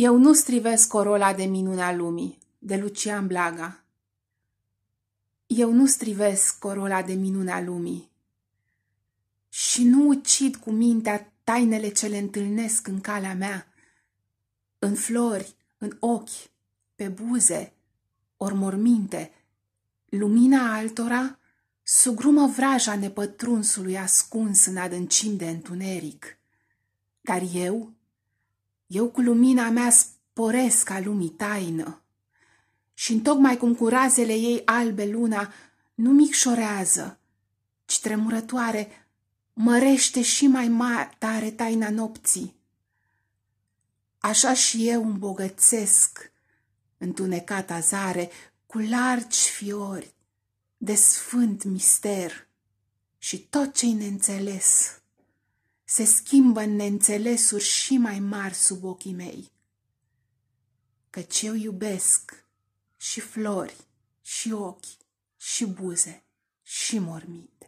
Eu nu strivesc corola de minunea lumii, de Lucian Blaga. Eu nu strivesc corola de minunea lumii și nu ucid cu mintea tainele ce le întâlnesc în calea mea, în flori, în ochi, pe buze, ori morminte. Lumina altora sugrumă vraja nepătrunsului ascuns în adâncim de întuneric. Dar eu eu cu lumina mea sporesc a lumii taină și tocmai cum cu razele ei albe luna nu micșorează, ci tremurătoare mărește și mai mare tare taina nopții. Așa și eu îmbogățesc întunecata zare cu largi fiori de sfânt mister și tot ce-i neînțeles se schimbă în neînțelesuri și mai mari sub ochii mei. Căci eu iubesc și flori, și ochi, și buze, și morminte.